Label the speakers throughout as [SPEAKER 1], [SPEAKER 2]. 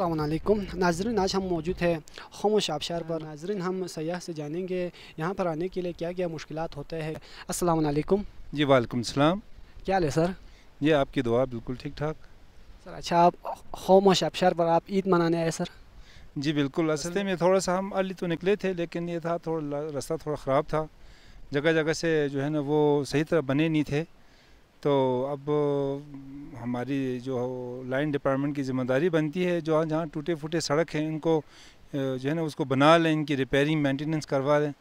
[SPEAKER 1] अल्लाम नाजरन आज हम मौजूद है हम आबशार पर नाजरन हम सयाह से जानेंगे यहाँ पर आने के लिए क्या क्या मुश्किल होते हैं असलकुम
[SPEAKER 2] जी वालेकुम सलाम क्या हाल है सर ये आपकी दुआ बिल्कुल ठीक ठाक
[SPEAKER 1] सर अच्छा आप होम आबशार पर आप ईद मनाने आए सर
[SPEAKER 2] जी बिल्कुल असल में थोड़ा सा हम अली तो निकले थे लेकिन ये था थोड़ा रास्ता थोड़ा ख़राब था जगह जगह से जो है ना वो सही तरह बने नहीं थे तो अब हमारी जो लाइन डिपार्टमेंट की जिम्मेदारी बनती है जो जहाँ टूटे फूटे सड़क हैं इनको जो है ना उसको बना लें इनकी रिपेयरिंग मेंटेनेंस करवा लें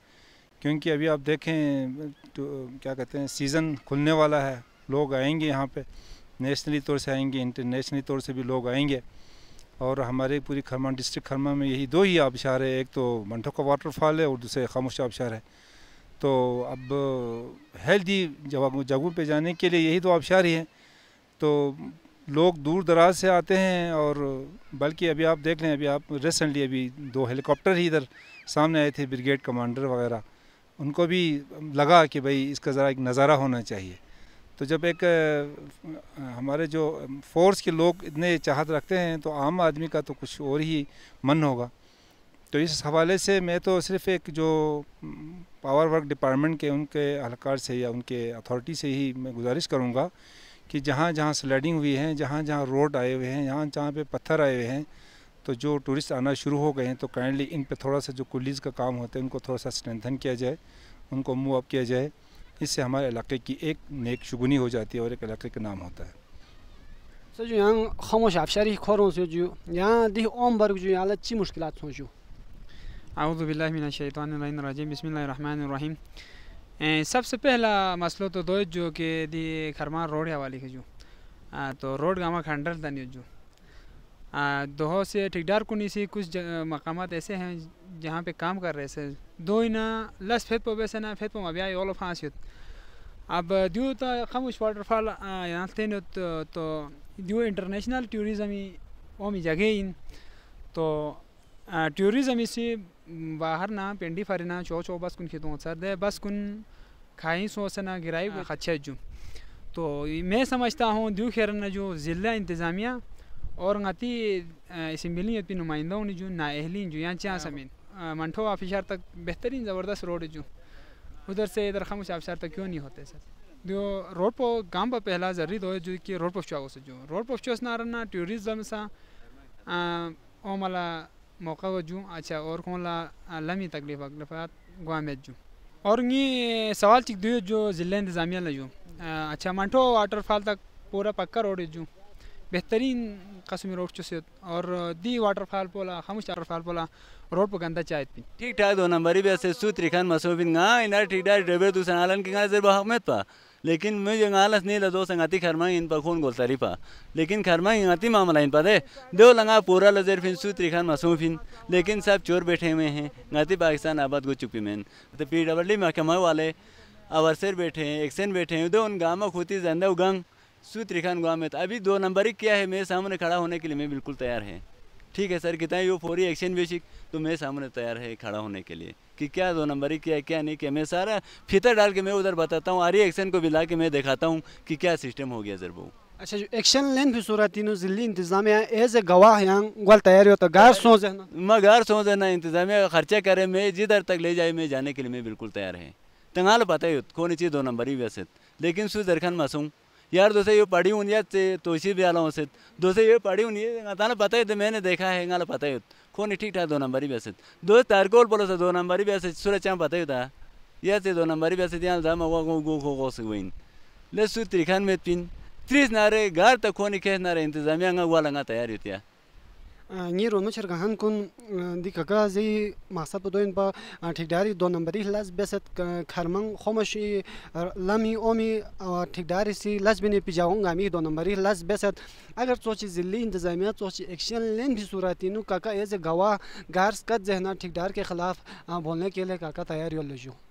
[SPEAKER 2] क्योंकि अभी आप देखें तो क्या कहते हैं सीज़न खुलने वाला है लोग आएंगे यहाँ पे नेशनली तौर से आएंगे इंटरनेशनली तौर से भी लोग आएंगे और हमारे पूरी खरमा डिस्ट्रिक्ट खरमा में यही दो ही आबशार है एक तो मंडो का वाटरफॉल है और दूसरे खामोश आबशार है तो अब हेल्दी जगह जगहों पे जाने के लिए यही तो आबशार ही है तो लोग दूर दराज से आते हैं और बल्कि अभी आप देख लें अभी आप रिसेंटली अभी दो हेलीकॉप्टर ही इधर सामने आए थे ब्रिगेड कमांडर वगैरह उनको भी लगा कि भाई इसका ज़रा एक नज़ारा होना चाहिए तो जब एक हमारे जो फोर्स के लोग इतने चाहत रखते हैं तो आम आदमी का तो कुछ और ही मन होगा तो इस हवाले से मैं तो सिर्फ एक जो पावर वर्क डिपार्टमेंट के उनके अहलकार से या उनके अथॉरिटी से ही मैं गुजारिश करूँगा कि जहाँ जहाँ स्लाइडिंग हुई है जहाँ जहाँ रोड आए हुए हैं जहाँ जहाँ पे पत्थर आए हुए हैं तो जो टूरिस्ट आना शुरू हो गए हैं तो काइंडली इन पे थोड़ा सा जो कुलीज का काम होता है उनको थोड़ा सा स्ट्रेंथन किया जाए उनको मूव अप किया जाए इससे हमारे इलाके की एक नेक शुगुनी हो जाती है और एक इलाके का नाम होता है
[SPEAKER 1] सर जो यहाँ खामोश आबशारी खोरों से जो यहाँ दी ओम वर्ग जो यहाँ अच्छी मुश्किल सोचो
[SPEAKER 3] आउज़बिल्लिनशानरजीम बसमीम सबसे पहला मसलो तो दो जो कि दी खरमान रोड हवाली है जो तो रोड गामा खंडर दानी जो आ, दोहो से ठिकदार कुनी सी कुछ मकाम ऐसे हैं जहाँ पे काम कर रहे से दो ही ना लस फेत पो वैसे ना फेत पो मब्या ऑल ऑफ हाथ अब दू तो खामोश वाटरफॉल यहाँ थे तो, दू इंटरनेशनल टूरिज्म ही वो जगह इन तो टूरिज्म इसी बाहर ना पेंडी ना चो चो बस कुन खेतों सर दे बस कुन खाई सो ना गिराई अच्छे हाँ। जू तो मैं समझता हूँ दू खेर न जो ज़िला इंतज़ामिया और अति इसी मिली अपनी जो ना जो जो यहाँ चाह समीन मंठो आफिशार तक बेहतरीन ज़बरदस्त रोड जो उधर से इधर खामोश आफिशार तक क्यों नहीं होते सर जो रोड पर गांव पर पहला जरूरी हो तो जो कि रोड पर चुआ जो रोड पर चुआ ना रहना टूरिज्म सा ओ माला موقع و جوم اچھا اور کون لا لمی تکلیف اکلفات گوامت جو और ये सवाल चिक दू जो ज़िला इंतज़ामिया ला जो अच्छा मांठो वाटरफॉल तक पूरा पक्का रोड है जो बेहतरीन कश्मीर रोड चो से और दी वाटरफॉल पोला खामोश वाटरफॉल पोला रोड पर गंदा
[SPEAKER 4] चाय थी ठीक ठाक दो नंबर ही भी सूत्री खान मसोबिन ठीक ठाक ड्राइवर दूसरा आलन के गा जरूर हमेत पा लेकिन मुझे ngalas नहीं लदो संगाती खरमा इन पर खून गोलतरी पा लेकिन खरमा ingati मामला इन दे दो लंगा पूरा लजर फिन सूत्र खान मासूम फिन लेकिन सब चोर बैठे हुए हैं गाती पाकिस्तान आबाद गुज चुकी मैन तो पी डबल महकमा वाले अवरसर बैठे हैं एक्सन बैठे हैं दो उन गाँव में खुती जंदा उगंग सूत्री खान गाँव में तो अभी दो नंबर ही किया है मेरे सामने खड़ा होने के लिए मैं बिल्कुल तैयार है ठीक है सर कितना यू फोरी एक्शन बेसिक तो मेरे सामने तैयार है खड़ा होने के लिए कि क्या दो नंबर ही क्या क्या नहीं क्या मैं सारा फितर डाल के मैं उधर बताता हूँ आरी एक्शन को मिला के मैं दिखाता हूँ कि क्या सिस्टम हो गया सर वो
[SPEAKER 1] अच्छा जो एक्शन लेन भी सूरत जिली इंतजामिया एज ए गवाह यहाँ गोल तैयारी होता तो गार सो है
[SPEAKER 4] मैं गार सो जाना इंतजामिया खर्चा करे मैं जिधर तक ले जाए मैं जाने के लिए मैं बिल्कुल तैयार है तंगाल पता है कौन चीज़ दो नंबर ही व्यसित लेकिन सुधरखंड मासूम यार दोसे ये पढ़ी हूँ या तोसी ब्याला हूँ सित दोसे ये पढ़ी हूँ गाना पता है तो मैंने देखा है गाला पता है खून ठीक ठाक दो नंबर ही बेसित दोस्त तारकोल बोलो तो दो नंबर ही बेसित सूरज चाँद पता ही था या से दो नंबर ही बेसित यहाँ था वो गो गो गो गो सुइन ले सु त्रिखान में पिन त्रिस नारे घर तक खून खेस नारे इंतजामिया लंगा तैयारी होती है
[SPEAKER 1] ngiro no cher gahan kun di kaka zi masa pa doin pa thikdari do nambari las beset kharmang khomashi lami omi thikdari si las bini pi jaung gami do nambari las beset agar chochi zilli intizamiya chochi action लेन भी सूरत inu kaka as a गवाह गार्स का जहना ठेकेदार के खिलाफ बोलने के लिए काका तैयार हो लो